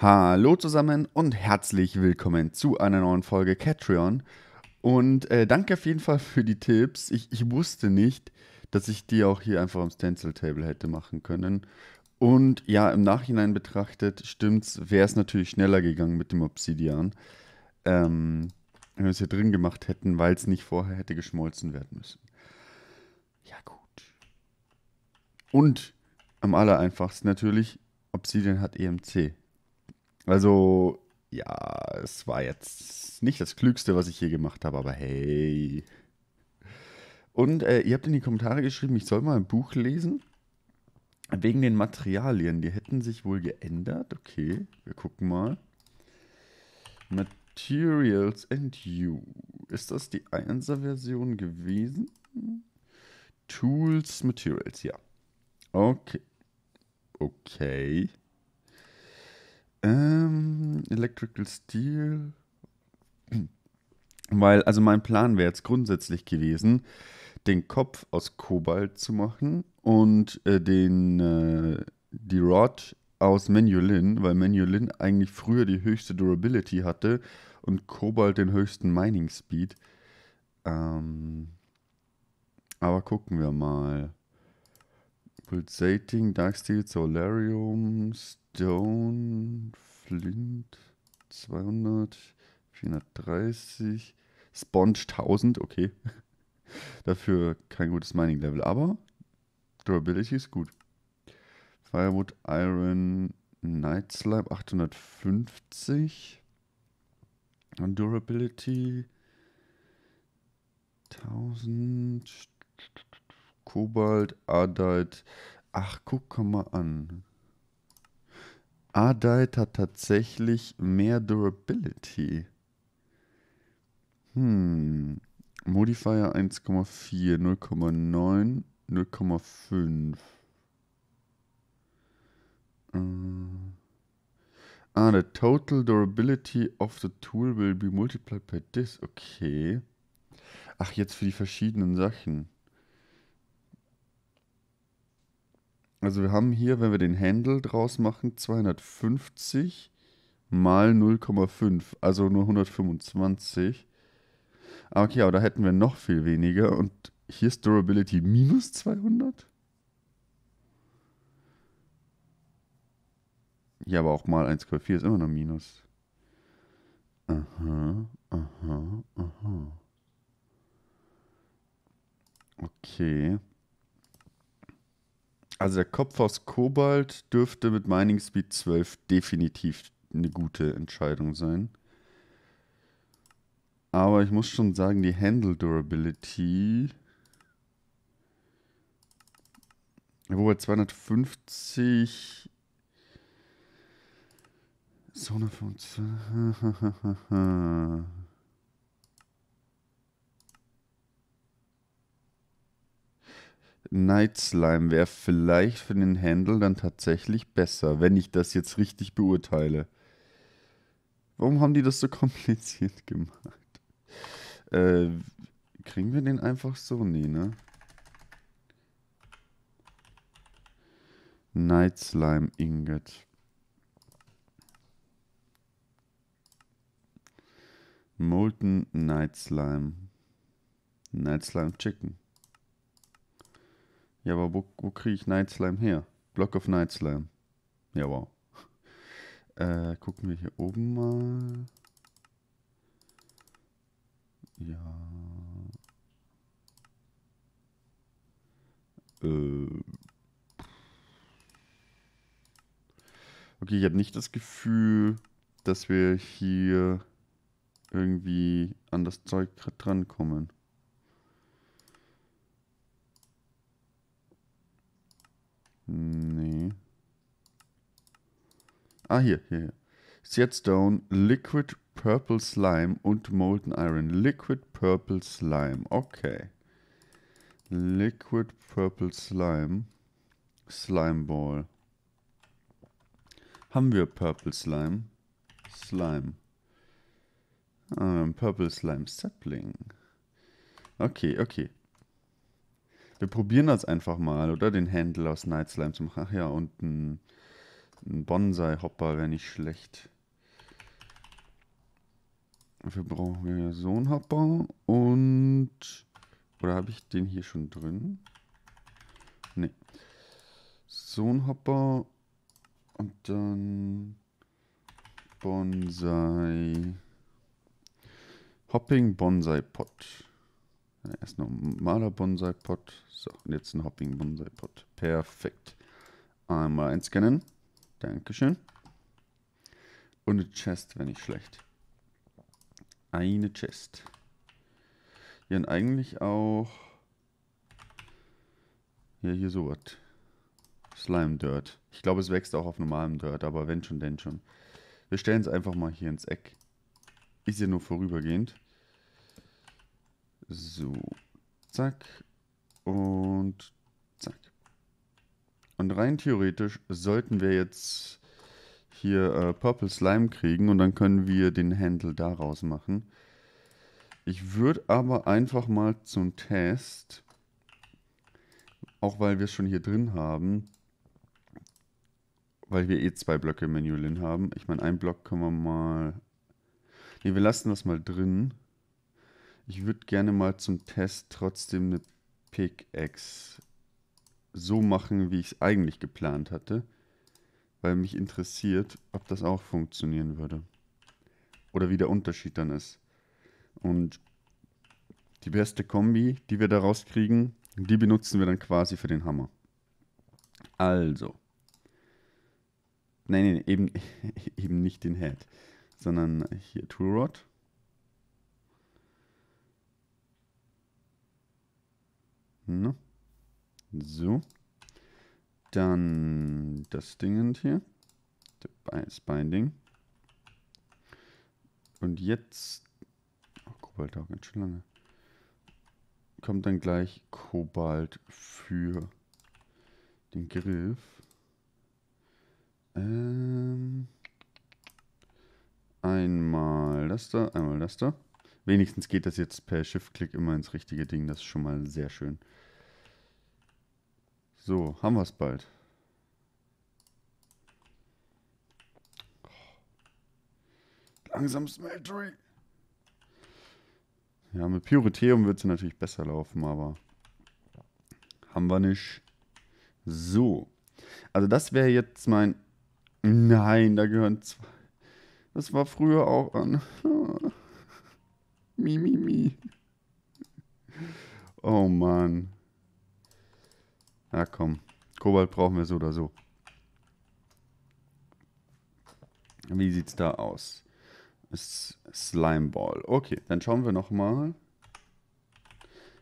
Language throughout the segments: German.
Hallo zusammen und herzlich willkommen zu einer neuen Folge Catreon. Und äh, danke auf jeden Fall für die Tipps. Ich, ich, wusste nicht, dass ich die auch hier einfach am Stencil Table hätte machen können. Und ja, im Nachhinein betrachtet, stimmt's, wäre es natürlich schneller gegangen mit dem Obsidian. Ähm, wenn wir es hier drin gemacht hätten, weil es nicht vorher hätte geschmolzen werden müssen. Ja, gut. Und am aller einfachsten natürlich, Obsidian hat EMC. Also, ja, es war jetzt nicht das Klügste, was ich hier gemacht habe, aber hey. Und äh, ihr habt in die Kommentare geschrieben, ich soll mal ein Buch lesen. Wegen den Materialien, die hätten sich wohl geändert. Okay, wir gucken mal. Materials and You. Ist das die 1er Version gewesen? Tools, Materials, ja. Okay. Okay. Ähm, Electrical Steel. Weil, also mein Plan wäre jetzt grundsätzlich gewesen, den Kopf aus Kobalt zu machen und äh, den, äh, die Rod aus Manulin, weil Manulin eigentlich früher die höchste Durability hatte und Kobalt den höchsten Mining Speed. Ähm, aber gucken wir mal. Pulsating, Darksteel, Solarium, Stone, Flint, 200, 430, Sponge 1000, okay. Dafür kein gutes Mining-Level, aber Durability ist gut. Firewood, Iron, Night Slime 850. Und Durability 1000. Kobalt, Adeit. Ach, guck mal an. Adeit hat tatsächlich mehr Durability. Hm. Modifier 1,4, 0,9, 0,5. Uh. Ah, the total durability of the tool will be multiplied by this. Okay. Ach, jetzt für die verschiedenen Sachen. Also wir haben hier, wenn wir den Handle draus machen, 250 mal 0,5, also nur 125. Ah, okay, aber da hätten wir noch viel weniger und hier ist Durability minus 200? Ja, aber auch mal 1,4 ist immer noch minus. Aha, aha, aha. Okay. Also der Kopf aus Kobalt dürfte mit Mining Speed 12 definitiv eine gute Entscheidung sein. Aber ich muss schon sagen, die Handle Durability. Wobei 250. So eine 125. Night Slime wäre vielleicht für den Handle dann tatsächlich besser, wenn ich das jetzt richtig beurteile. Warum haben die das so kompliziert gemacht? Äh, kriegen wir den einfach so? Nee, ne? Night Slime Ingot. Molten Night Slime. Night Slime Chicken. Ja, aber wo, wo kriege ich Night Slime her? Block of Night Slime. Ja, wow. Äh, gucken wir hier oben mal. Ja. Äh. Okay, ich habe nicht das Gefühl, dass wir hier irgendwie an das Zeug dran kommen. Nee. Ah, hier, hier, hier. Setstone, Liquid Purple Slime und Molten Iron. Liquid Purple Slime, okay. Liquid Purple Slime. Slime Ball. Haben wir Purple Slime? Slime. Ähm, Purple Slime Sapling. Okay, okay. Wir probieren das einfach mal, oder? Den Händel aus Night Slime zu machen. Ach ja, und ein, ein Bonsai-Hopper wäre nicht schlecht. Dafür brauchen wir so einen Hopper und... Oder habe ich den hier schon drin? Nee. So ein Hopper und dann Bonsai. Hopping Bonsai Pot. Erst noch ein normaler Bonsai Pot. So, und jetzt ein Hopping Bonsai Pot. Perfekt. Einmal einscannen. Dankeschön. Und eine Chest wenn nicht schlecht. Eine Chest. Ja, und eigentlich auch. Ja, hier sowas. Slime Dirt. Ich glaube, es wächst auch auf normalem Dirt, aber wenn schon, denn schon. Wir stellen es einfach mal hier ins Eck. Ist ja nur vorübergehend. So, zack und zack. Und rein theoretisch sollten wir jetzt hier äh, Purple Slime kriegen und dann können wir den Handle daraus machen. Ich würde aber einfach mal zum Test, auch weil wir es schon hier drin haben, weil wir eh zwei Blöcke im Menülin haben. Ich meine, einen Block können wir mal... Ne, wir lassen das mal drin. Ich würde gerne mal zum Test trotzdem eine Pickaxe so machen, wie ich es eigentlich geplant hatte. Weil mich interessiert, ob das auch funktionieren würde. Oder wie der Unterschied dann ist. Und die beste Kombi, die wir da rauskriegen, die benutzen wir dann quasi für den Hammer. Also. Nein, nein, eben, eben nicht den Head, sondern hier Toolrod. Ne? So. Dann das Ding hier. Das Binding. Und jetzt... Oh, Kobalt dauert ganz schön lange. Kommt dann gleich Kobalt für den Griff. Ähm, einmal das da, einmal das da. Wenigstens geht das jetzt per shift click immer ins richtige Ding. Das ist schon mal sehr schön. So, haben wir es bald. Langsam Smeltery. Ja, mit Pyrotheum wird es natürlich besser laufen, aber haben wir nicht. So. Also das wäre jetzt mein... Nein, da gehören zwei... Das war früher auch an. Mi, mi, mi. Oh Mann. Na komm. Kobalt brauchen wir so oder so. Wie sieht's da aus? Slime Ball. Okay, dann schauen wir nochmal.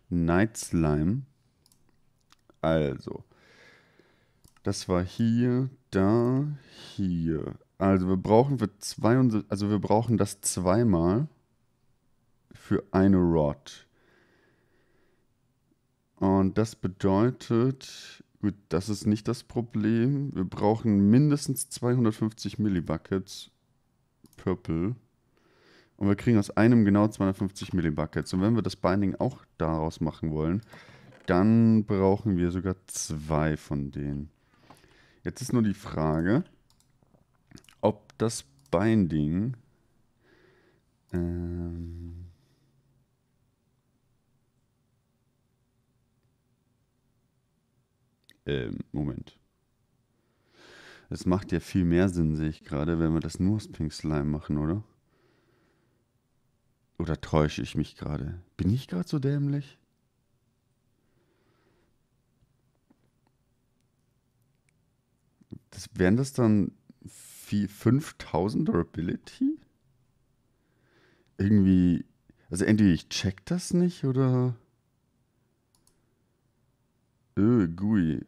Night Slime. Also. Das war hier, da, hier. Also wir brauchen für 72, also wir brauchen das zweimal für eine Rod. Und das bedeutet, gut, das ist nicht das Problem. Wir brauchen mindestens 250 Millibuckets Purple. Und wir kriegen aus einem genau 250 Millibuckets. Und wenn wir das Binding auch daraus machen wollen, dann brauchen wir sogar zwei von denen. Jetzt ist nur die Frage, ob das Binding ähm, Ähm, Moment. Es macht ja viel mehr Sinn, sehe ich gerade, wenn wir das nur aus Pink Slime machen, oder? Oder täusche ich mich gerade? Bin ich gerade so dämlich? Das, wären das dann 5000 Durability? Irgendwie, also entweder ich check das nicht oder... Öh, GUI.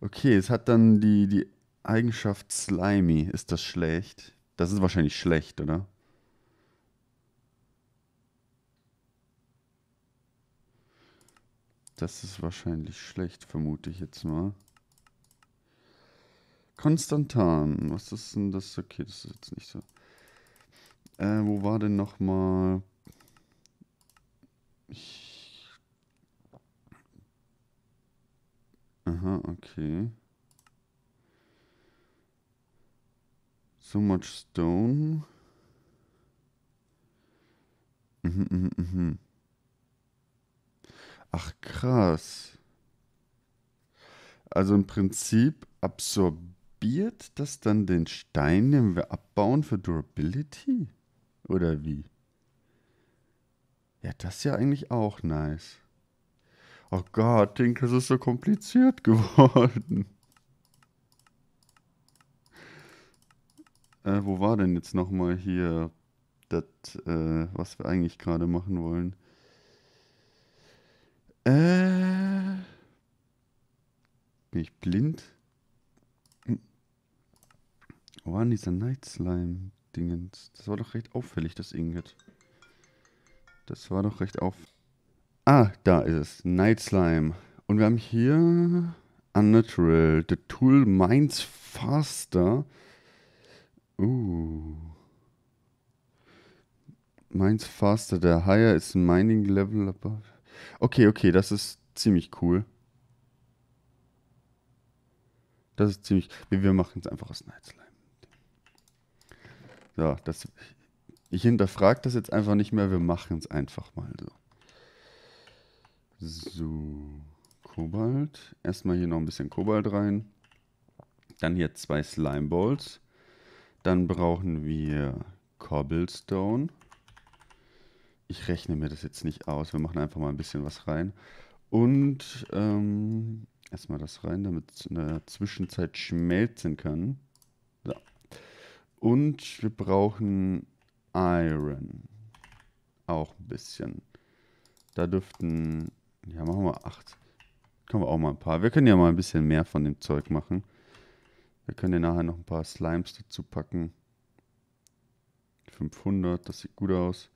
Okay, es hat dann die, die Eigenschaft slimy. Ist das schlecht? Das ist wahrscheinlich schlecht, oder? Das ist wahrscheinlich schlecht, vermute ich jetzt mal. Konstantan. Was ist denn das? Okay, das ist jetzt nicht so. Äh, wo war denn nochmal... Ich Aha, okay. So much stone. Mhm, mhm, mhm. Ach krass. Also im Prinzip absorbiert das dann den Stein, den wir abbauen für Durability? Oder wie? Ja, das ist ja eigentlich auch nice. Oh Gott, Dink, es ist so kompliziert geworden. Äh, wo war denn jetzt nochmal hier das, äh, was wir eigentlich gerade machen wollen? Äh, bin ich blind? Hm. Wo waren diese Night Slime-Dingens? Das war doch recht auffällig, das Ingot. Das war doch recht auffällig. Ah, da ist es. Night Slime. Und wir haben hier Unnatural. The Tool Minds Faster. Uh. Mines Faster. The Higher is Mining Level above. Okay, okay, das ist ziemlich cool. Das ist ziemlich. Wir machen es einfach aus Night Slime. So, das. Ich hinterfrage das jetzt einfach nicht mehr. Wir machen es einfach mal so. So, Kobalt. Erstmal hier noch ein bisschen Kobalt rein. Dann hier zwei Slime Balls. Dann brauchen wir Cobblestone. Ich rechne mir das jetzt nicht aus. Wir machen einfach mal ein bisschen was rein. Und ähm, erstmal das rein, damit es in der Zwischenzeit schmelzen kann. So. Und wir brauchen Iron. Auch ein bisschen. Da dürften ja, machen wir acht. Können wir auch mal ein paar. Wir können ja mal ein bisschen mehr von dem Zeug machen. Wir können ja nachher noch ein paar Slimes dazu packen. 500, das sieht gut aus.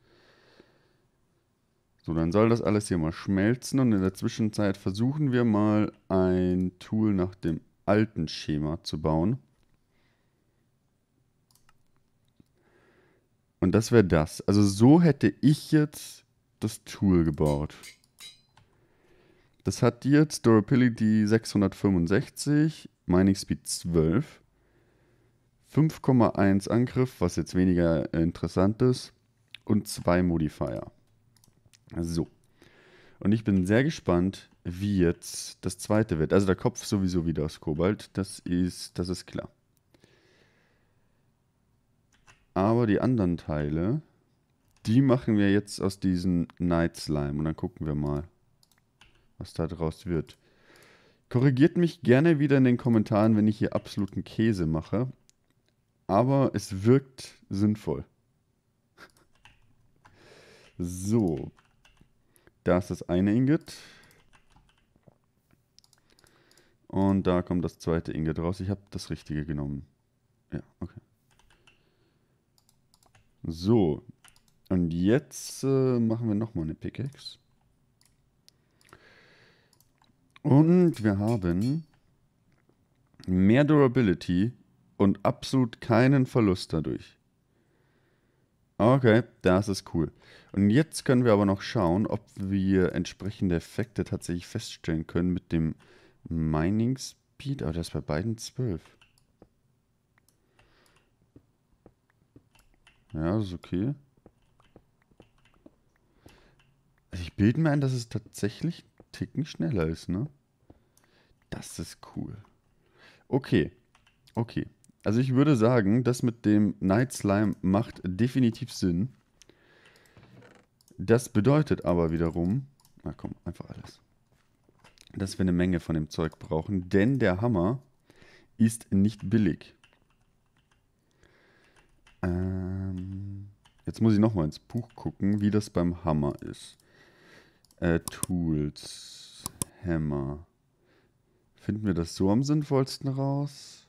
So, dann soll das alles hier mal schmelzen und in der Zwischenzeit versuchen wir mal ein Tool nach dem alten Schema zu bauen. Und das wäre das. Also so hätte ich jetzt das Tool gebaut. Das hat jetzt Durability 665, Mining Speed 12, 5,1 Angriff, was jetzt weniger äh, interessant ist, und 2 Modifier. So. Und ich bin sehr gespannt, wie jetzt das zweite wird. Also der Kopf sowieso wieder aus Kobalt, das ist, das ist klar. Aber die anderen Teile, die machen wir jetzt aus diesem Night Slime und dann gucken wir mal was da draus wird. Korrigiert mich gerne wieder in den Kommentaren, wenn ich hier absoluten Käse mache. Aber es wirkt sinnvoll. So. Da ist das eine Ingot. Und da kommt das zweite Ingot raus. Ich habe das richtige genommen. Ja, okay. So. Und jetzt äh, machen wir nochmal eine Pickaxe. Und wir haben mehr Durability und absolut keinen Verlust dadurch. Okay, das ist cool. Und jetzt können wir aber noch schauen, ob wir entsprechende Effekte tatsächlich feststellen können mit dem Mining Speed. Aber oh, das ist bei beiden 12. Ja, das ist okay. Also ich bilde mir ein, dass es tatsächlich Ticken schneller ist, ne? Das ist cool. Okay, okay. Also ich würde sagen, das mit dem Night Slime macht definitiv Sinn. Das bedeutet aber wiederum, na komm, einfach alles, dass wir eine Menge von dem Zeug brauchen, denn der Hammer ist nicht billig. Ähm, jetzt muss ich nochmal ins Buch gucken, wie das beim Hammer ist. Äh, Tools. Hammer. Finden wir das so am sinnvollsten raus?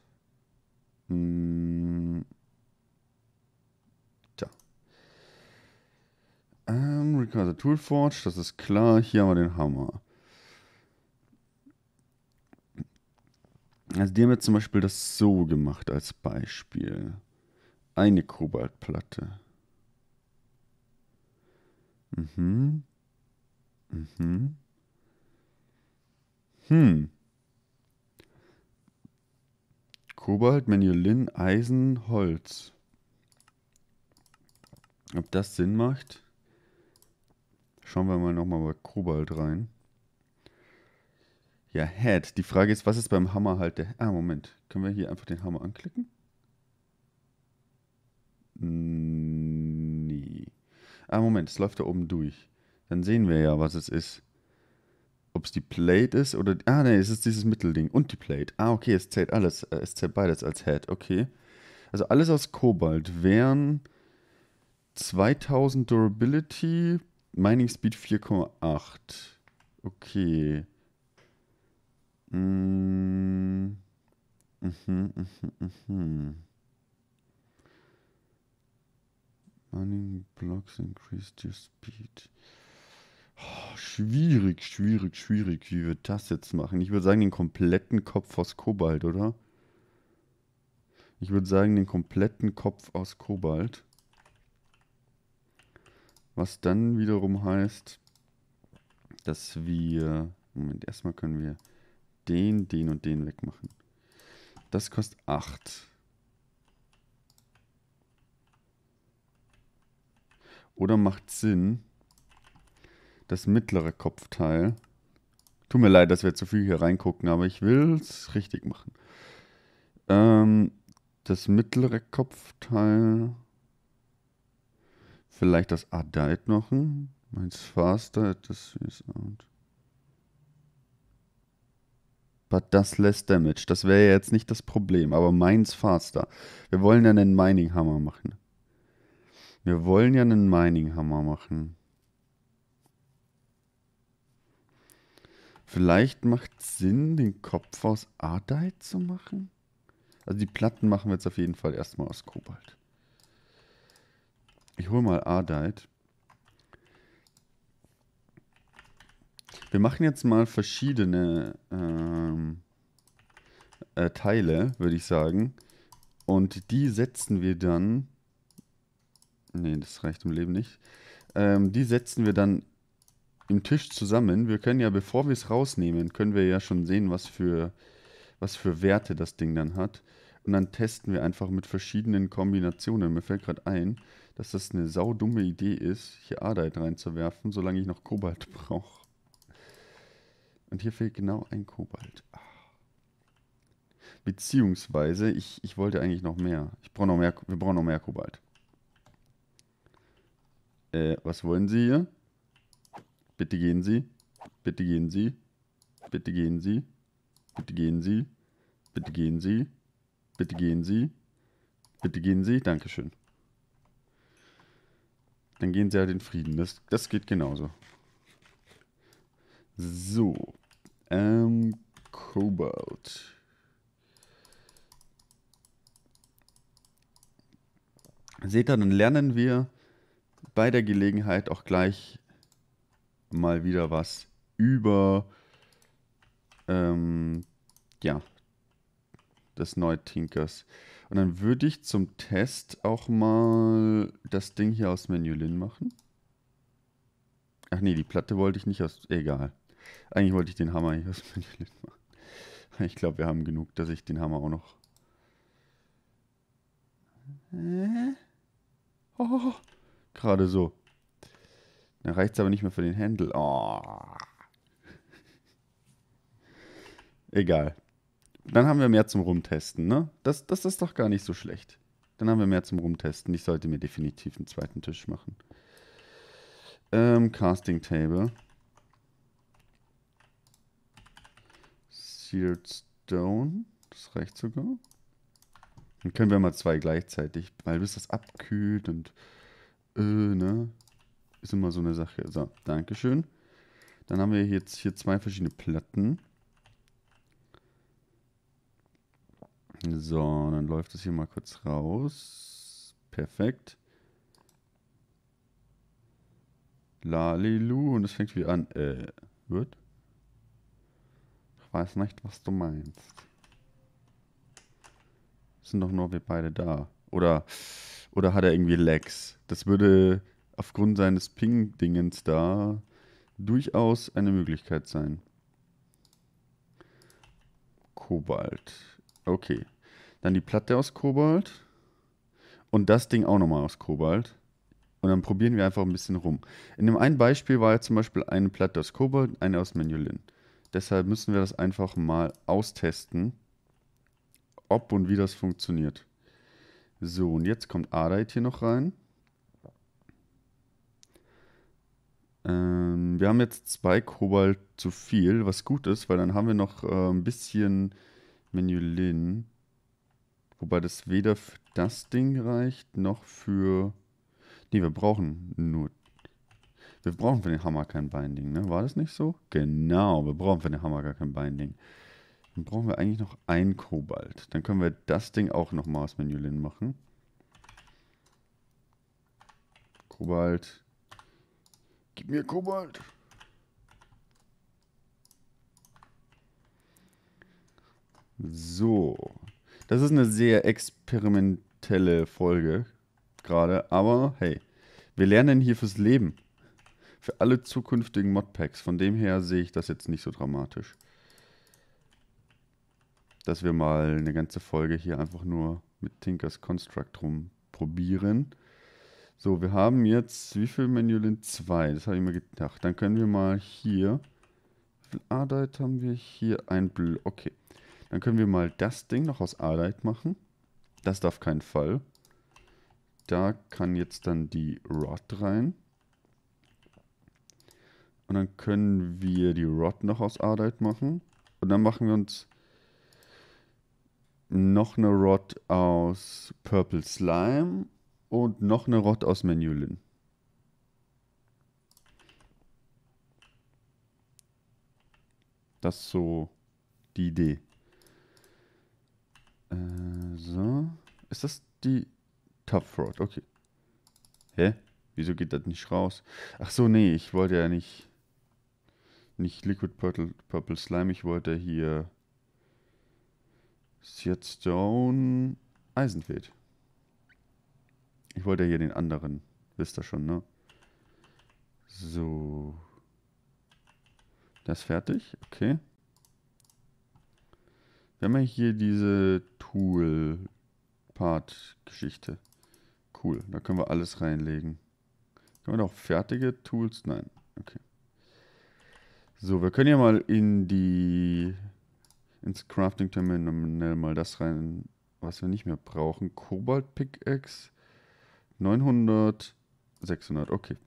Hm. Da. Ähm, Require the Tool Forge, das ist klar. Hier haben wir den Hammer. Also die haben jetzt zum Beispiel das so gemacht als Beispiel. Eine Kobaltplatte. Mhm. Mhm. Hm. Kobalt, Menyolin, Eisen, Holz. Ob das Sinn macht? Schauen wir mal nochmal bei Kobalt rein. Ja, Head. Die Frage ist, was ist beim Hammer halt der... Ah, Moment. Können wir hier einfach den Hammer anklicken? Nee. Ah, Moment. Es läuft da oben durch. Dann sehen wir ja, was es ist. Ob es die Plate ist oder... Ah, ne, es ist dieses Mittelding und die Plate. Ah, okay, es zählt alles. Äh, es zählt beides als Head, okay. Also alles aus Kobalt wären 2000 Durability, Mining Speed 4,8. Okay. Mm. mhm, mhm, mhm. Mining blocks increased your speed schwierig, schwierig, schwierig, wie wir das jetzt machen. Ich würde sagen, den kompletten Kopf aus Kobalt, oder? Ich würde sagen, den kompletten Kopf aus Kobalt. Was dann wiederum heißt, dass wir... Moment, erstmal können wir den, den und den wegmachen. Das kostet 8. Oder macht Sinn, das mittlere Kopfteil. Tut mir leid, dass wir zu viel hier reingucken, aber ich will es richtig machen. Ähm, das mittlere Kopfteil. Vielleicht das adult noch. Meins Faster, das ist out. But das less damage. Das wäre ja jetzt nicht das Problem, aber meins Faster. Wir wollen ja einen Mining Hammer machen. Wir wollen ja einen Mining Hammer machen. Vielleicht macht es Sinn, den Kopf aus Ardite zu machen? Also die Platten machen wir jetzt auf jeden Fall erstmal aus Kobalt. Ich hole mal Ardite. Wir machen jetzt mal verschiedene ähm, äh, Teile, würde ich sagen. Und die setzen wir dann... Nee, das reicht im Leben nicht. Ähm, die setzen wir dann im Tisch zusammen. Wir können ja, bevor wir es rausnehmen, können wir ja schon sehen, was für, was für Werte das Ding dann hat. Und dann testen wir einfach mit verschiedenen Kombinationen. Mir fällt gerade ein, dass das eine saudumme Idee ist, hier Adite reinzuwerfen, solange ich noch Kobalt brauche. Und hier fehlt genau ein Kobalt. Beziehungsweise, ich, ich wollte eigentlich noch mehr. Ich brauche noch mehr. Wir brauchen noch mehr Kobalt. Äh, was wollen Sie hier? Bitte gehen Sie. Bitte gehen Sie. Bitte gehen Sie. Bitte gehen Sie. Bitte gehen Sie. Bitte gehen Sie. Bitte gehen Sie. Dankeschön. Dann gehen Sie halt in Frieden. Das, das geht genauso. So. Ähm, Cobalt. Seht ihr, dann lernen wir bei der Gelegenheit auch gleich mal wieder was über ähm, ja, des Neu-Tinkers. Und dann würde ich zum Test auch mal das Ding hier aus Menülin machen. Ach nee, die Platte wollte ich nicht aus... Egal. Eigentlich wollte ich den Hammer hier aus Menülin machen. Ich glaube, wir haben genug, dass ich den Hammer auch noch... Äh? Oh, gerade so. Dann reicht es aber nicht mehr für den Händel. Oh. Egal. Dann haben wir mehr zum Rumtesten, ne? Das, das ist doch gar nicht so schlecht. Dann haben wir mehr zum Rumtesten. Ich sollte mir definitiv einen zweiten Tisch machen. Ähm, Casting Table. Seared Stone. Das reicht sogar. Dann können wir mal zwei gleichzeitig, weil bis das abkühlt und äh, ne? Ist immer so eine Sache. So, Dankeschön. Dann haben wir jetzt hier zwei verschiedene Platten. So, dann läuft das hier mal kurz raus. Perfekt. Lalilu und es fängt wieder an. Äh, wird? Ich weiß nicht, was du meinst. Sind doch nur wir beide da. Oder, oder hat er irgendwie Lex? Das würde aufgrund seines Ping-Dingens da durchaus eine Möglichkeit sein. Kobalt. Okay. Dann die Platte aus Kobalt. Und das Ding auch nochmal aus Kobalt. Und dann probieren wir einfach ein bisschen rum. In dem einen Beispiel war ja zum Beispiel eine Platte aus Kobalt, eine aus Manolin. Deshalb müssen wir das einfach mal austesten, ob und wie das funktioniert. So, und jetzt kommt Adite hier noch rein. Ähm, wir haben jetzt zwei Kobalt zu viel, was gut ist, weil dann haben wir noch äh, ein bisschen Menulin. Wobei das weder für das Ding reicht, noch für... Nee, wir brauchen nur... Wir brauchen für den Hammer kein Binding, ne? War das nicht so? Genau, wir brauchen für den Hammer gar kein Binding. Dann brauchen wir eigentlich noch ein Kobalt. Dann können wir das Ding auch nochmal aus Menulin machen. Kobalt, Gib mir Kobalt. So. Das ist eine sehr experimentelle Folge gerade, aber hey, wir lernen hier fürs Leben. Für alle zukünftigen Modpacks. Von dem her sehe ich das jetzt nicht so dramatisch. Dass wir mal eine ganze Folge hier einfach nur mit Tinkers Construct rumprobieren. So, wir haben jetzt, wie viel Manualin? Zwei, das habe ich mir gedacht. Dann können wir mal hier, wie viel Ardite haben wir hier? Ein Bl okay. Dann können wir mal das Ding noch aus Ardite machen. Das darf keinen Fall. Da kann jetzt dann die Rot rein. Und dann können wir die Rot noch aus Ardite machen. Und dann machen wir uns noch eine Rot aus Purple Slime und noch eine Rot aus Menülin. Das ist so die Idee. Äh, so. Ist das die Top Fraud? Okay. Hä? Wieso geht das nicht raus? Ach so, nee, ich wollte ja nicht nicht Liquid Purple, Purple Slime, ich wollte hier Seared Stone Eisenfeld. Ich wollte hier den anderen. Wisst ihr schon, ne? So. Das ist fertig. Okay. Wir haben ja hier diese Tool-Part-Geschichte. Cool. Da können wir alles reinlegen. Können wir noch fertige Tools? Nein. Okay. So, wir können ja mal in die ins Crafting Terminal mal das rein, was wir nicht mehr brauchen. Kobalt Pickaxe. 900, 600, okay.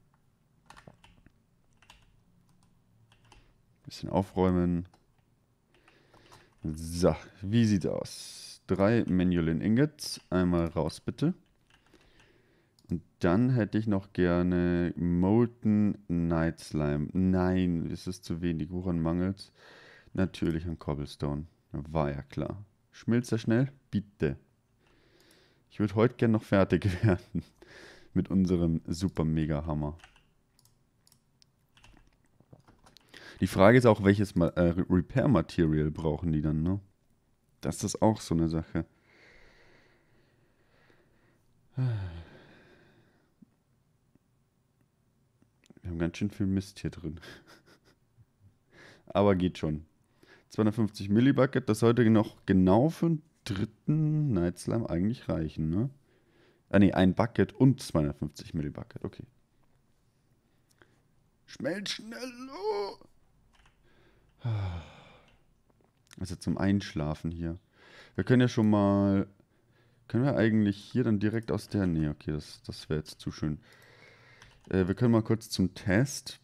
Bisschen aufräumen. So, wie sieht's aus? Drei Manulin Ingots. Einmal raus, bitte. Und dann hätte ich noch gerne Molten Night Slime. Nein, ist es zu wenig. Woran mangelt's? Natürlich an Cobblestone. War ja klar. Schmilzt er schnell? Bitte. Ich würde heute gerne noch fertig werden mit unserem super mega Hammer. Die Frage ist auch, welches Ma äh, Repair Material brauchen die dann, ne? Das ist auch so eine Sache. Wir haben ganz schön viel Mist hier drin. Aber geht schon. 250 Millibucket, das sollte noch genau für einen dritten Night Slime eigentlich reichen, ne? Ah ne, ein Bucket und 250 Millibucket, okay. Schmelz schnell! Oh. Also zum Einschlafen hier. Wir können ja schon mal. Können wir eigentlich hier dann direkt aus der. Ne, okay, das, das wäre jetzt zu schön. Äh, wir können mal kurz zum Test.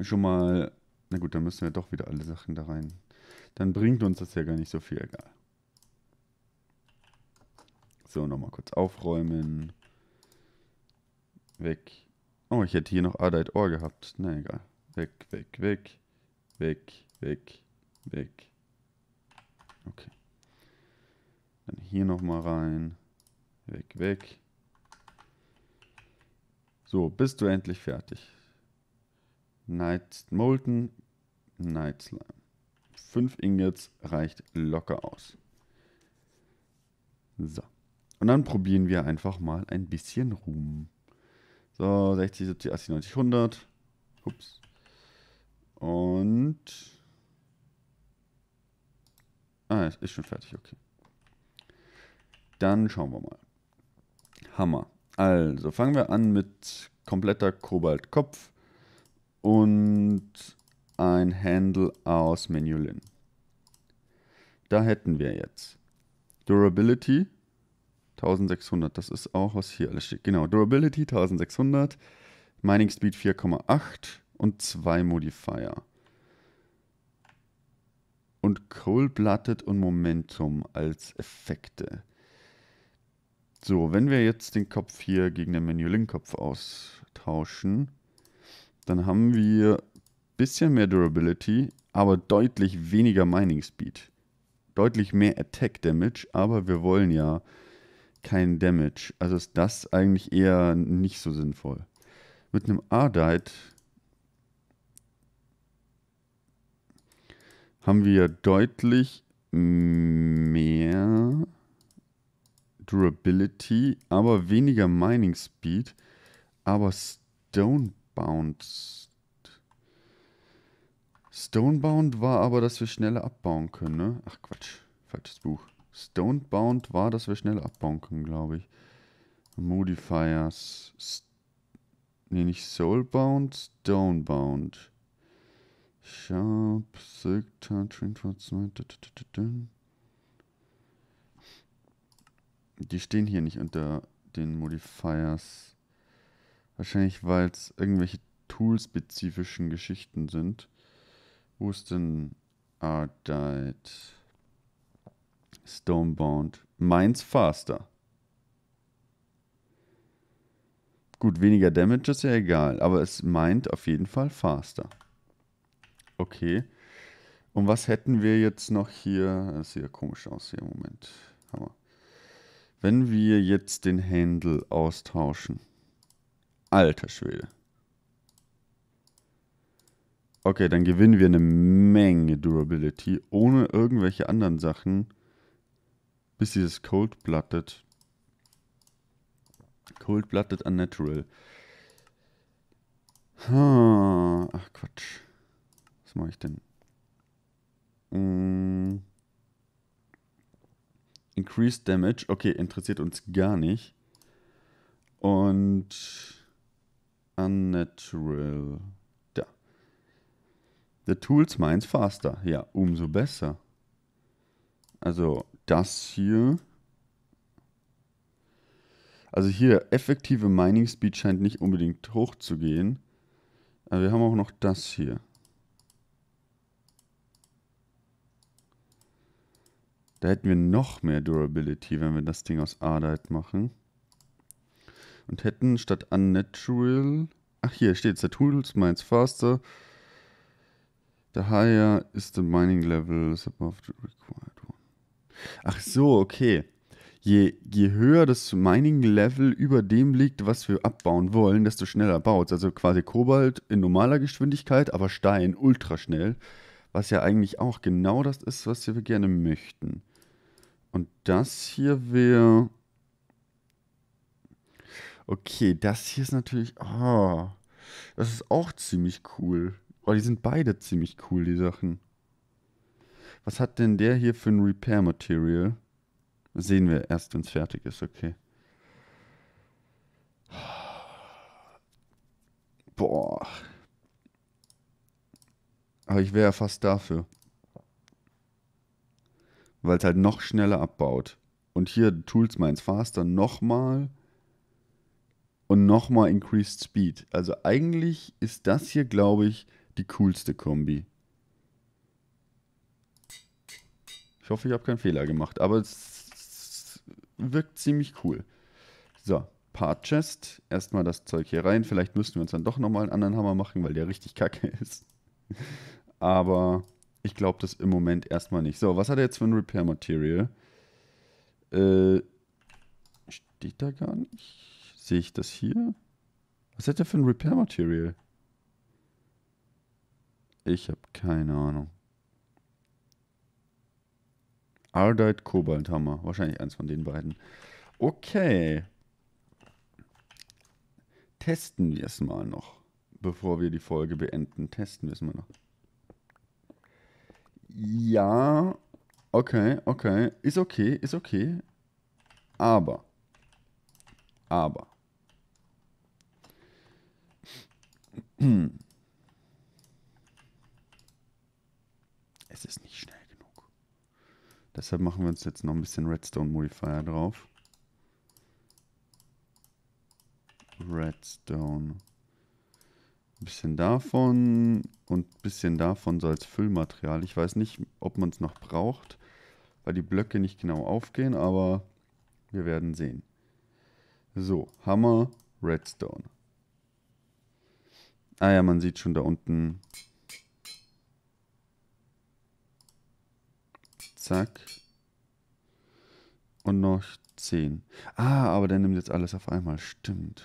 Schon mal. Na gut, dann müssen wir doch wieder alle Sachen da rein. Dann bringt uns das ja gar nicht so viel, egal. So, nochmal kurz aufräumen. Weg. Oh, ich hätte hier noch Adite Ohr gehabt. Na egal. Weg, weg, weg. Weg, weg, weg. Okay. Dann hier nochmal rein. Weg, weg. So, bist du endlich fertig. Night Molten, Night Slime. Fünf Ingots reicht locker aus. So. Und dann probieren wir einfach mal ein bisschen rum. So, 60, 70, 80, 90, 100. Ups. Und... Ah, ist schon fertig, okay. Dann schauen wir mal. Hammer. Also, fangen wir an mit kompletter Kobaltkopf und ein Handle aus Menulin. Da hätten wir jetzt Durability 1600, das ist auch, was hier alles steht. Genau, Durability 1600, Mining Speed 4,8 und 2 Modifier. Und Cold Blooded und Momentum als Effekte. So, wenn wir jetzt den Kopf hier gegen den Menulin-Kopf austauschen, dann haben wir ein bisschen mehr Durability, aber deutlich weniger Mining Speed. Deutlich mehr Attack Damage, aber wir wollen ja keinen Damage. Also ist das eigentlich eher nicht so sinnvoll. Mit einem Ardite haben wir deutlich mehr Durability, aber weniger Mining Speed, aber Stonebound. Stonebound war aber, dass wir schneller abbauen können, ne? Ach Quatsch, falsches Buch. Stonebound war, dass wir schnell abbauen können, glaube ich. Modifiers. St nee, nicht Soulbound, Stonebound. Sharp, Silk, Tantrin, Die stehen hier nicht unter den Modifiers. Wahrscheinlich, weil es irgendwelche toolspezifischen Geschichten sind. Wo ist denn Ardite? Stonebound. Meins faster. Gut, weniger Damage ist ja egal, aber es meint auf jeden Fall faster. Okay. Und was hätten wir jetzt noch hier? Das sieht ja komisch aus hier. Moment. Hammer. Wenn wir jetzt den Handle austauschen. Alter Schwede. Okay, dann gewinnen wir eine Menge Durability, ohne irgendwelche anderen Sachen bis dieses Cold Blooded. Cold Blooded Unnatural. ach Quatsch. Was mache ich denn? Mm. Increased Damage. Okay, interessiert uns gar nicht. Und Unnatural. Da. The tools mines faster. Ja, umso besser. Also, das hier. Also hier, effektive Mining Speed scheint nicht unbedingt hoch zu gehen. Aber wir haben auch noch das hier. Da hätten wir noch mehr Durability, wenn wir das Ding aus Ardite machen. Und hätten statt Unnatural... Ach, hier steht The Tools mines faster. The higher is the mining level is above the required. Ach so, okay. Je, je höher das Mining-Level über dem liegt, was wir abbauen wollen, desto schneller baut es. Also quasi Kobalt in normaler Geschwindigkeit, aber Stein ultraschnell. Was ja eigentlich auch genau das ist, was wir gerne möchten. Und das hier wäre... Okay, das hier ist natürlich... oh, das ist auch ziemlich cool. Oh, die sind beide ziemlich cool, die Sachen. Was hat denn der hier für ein Repair Material? Sehen wir erst, wenn es fertig ist, okay. Boah. Aber ich wäre ja fast dafür. Weil es halt noch schneller abbaut. Und hier Tools meins faster nochmal. Und nochmal Increased Speed. Also eigentlich ist das hier, glaube ich, die coolste Kombi. Ich hoffe, ich habe keinen Fehler gemacht, aber es wirkt ziemlich cool. So, Part Chest. Erstmal das Zeug hier rein. Vielleicht müssten wir uns dann doch nochmal einen anderen Hammer machen, weil der richtig kacke ist. Aber ich glaube das im Moment erstmal nicht. So, was hat er jetzt für ein Repair Material? Äh, steht da gar nicht. Sehe ich das hier? Was hat er für ein Repair Material? Ich habe keine Ahnung. Ardite Kobalthammer. Wahrscheinlich eins von den beiden. Okay. Testen wir es mal noch. Bevor wir die Folge beenden, testen wir es mal noch. Ja, okay, okay. Ist okay, ist okay. Aber. Aber. Es ist nicht schnell. Deshalb machen wir uns jetzt noch ein bisschen Redstone Modifier drauf. Redstone. Ein bisschen davon und ein bisschen davon so als Füllmaterial. Ich weiß nicht, ob man es noch braucht, weil die Blöcke nicht genau aufgehen, aber wir werden sehen. So, Hammer, Redstone. Ah ja, man sieht schon da unten Zack. Und noch 10. Ah, aber der nimmt jetzt alles auf einmal. Stimmt.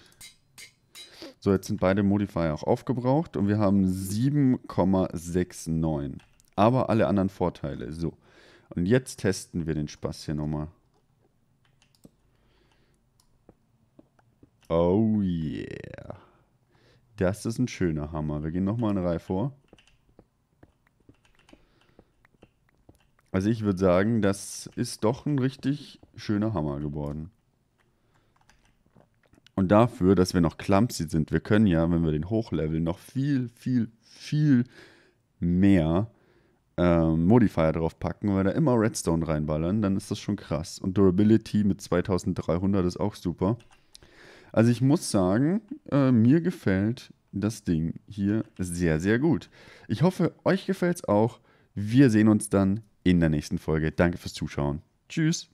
So, jetzt sind beide Modifier auch aufgebraucht und wir haben 7,69. Aber alle anderen Vorteile. So. Und jetzt testen wir den Spaß hier nochmal. Oh yeah. Das ist ein schöner Hammer. Wir gehen nochmal eine Reihe vor. Also ich würde sagen, das ist doch ein richtig schöner Hammer geworden. Und dafür, dass wir noch clumsy sind, wir können ja, wenn wir den hochleveln, noch viel, viel, viel mehr ähm, Modifier drauf packen, weil da immer Redstone reinballern, dann ist das schon krass. Und Durability mit 2300 ist auch super. Also ich muss sagen, äh, mir gefällt das Ding hier sehr, sehr gut. Ich hoffe, euch gefällt es auch. Wir sehen uns dann in der nächsten Folge. Danke fürs Zuschauen. Tschüss.